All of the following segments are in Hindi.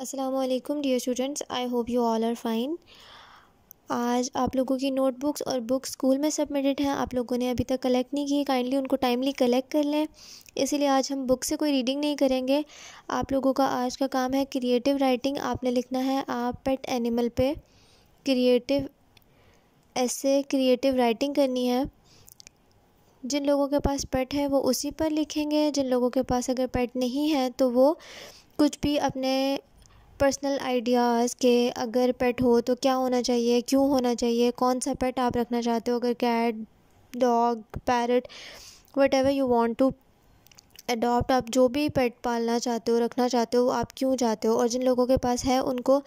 Aslam dear students I hope you all are fine आज आप लोगों की नोटबुक्स और बुक्स स्कूल में सबमिटेड हैं आप लोगों ने अभी तक कलेक्ट नहीं की काइंडली उनको टाइमली कलेक्ट कर लें इसीलिए आज हम बुक से कोई रीडिंग नहीं करेंगे आप लोगों का आज का काम है क्रिएटिव राइटिंग आपने लिखना है आप पेट एनिमल पे क्रिएटिव ऐसे क्रिएटिव राइटिंग करनी है जिन लोगों के पास पेट है वो उसी पर लिखेंगे जिन लोगों के पास अगर पेट नहीं है तो वो कुछ भी अपने पर्सनल आइडियाज़ के अगर पेट हो तो क्या होना चाहिए क्यों होना चाहिए कौन सा पेट आप रखना चाहते हो अगर cat dog parrot whatever you want to adopt आप जो भी पेट पालना चाहते हो रखना चाहते हो आप क्यों चाहते हो और जिन लोगों के पास है उनको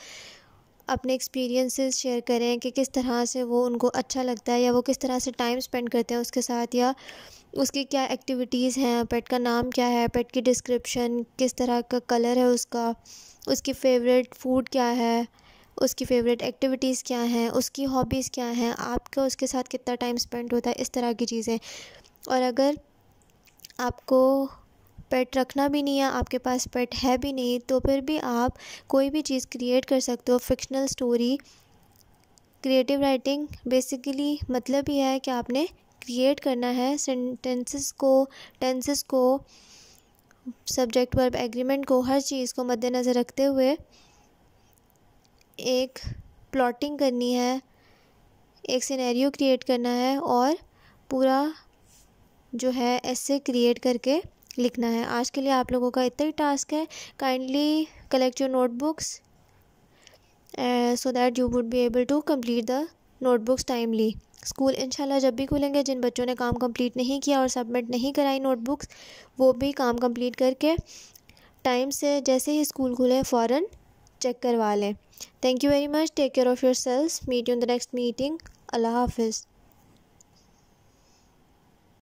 अपने एक्सपीरियंसेस शेयर करें कि किस तरह से वो उनको अच्छा लगता है या वो किस तरह से टाइम स्पेंड करते हैं उसके साथ या उसकी क्या एक्टिविटीज़ हैं पेट का नाम क्या है पेट की डिस्क्रिप्शन किस तरह का कलर है उसका उसकी फ़ेवरेट फ़ूड क्या है उसकी फ़ेवरेट एक्टिविटीज़ क्या हैं उसकी हॉबीज़ क्या हैं आपका उसके साथ कितना टाइम स्पेंड होता है इस तरह की चीज़ें और अगर आपको पेट रखना भी नहीं है आपके पास पेट है भी नहीं तो फिर भी आप कोई भी चीज़ क्रिएट कर सकते हो fictional story creative writing basically मतलब ही है कि आपने क्रिएट करना है सेंटेंसेस को टेंसेस को सब्जेक्ट वर्ब एग्रीमेंट को हर चीज़ को मद्देनज़र रखते हुए एक प्लॉटिंग करनी है एक सिनेरियो क्रिएट करना है और पूरा जो है ऐसे क्रिएट करके लिखना है आज के लिए आप लोगों का इतना ही टास्क है kindly collect your notebooks so that you would be able to complete the notebooks timely school इंशाल्लाह जब भी खुलेंगे जिन बच्चों ने काम कंप्लीट नहीं किया और सबमिट नहीं कराई नोटबुक्स वो भी काम कंप्लीट करके टाइम से जैसे ही स्कूल खुले फ़ौर चेक करवा लें thank you very much take care of your selves meet you in the next meeting अल्लाह हाफिज़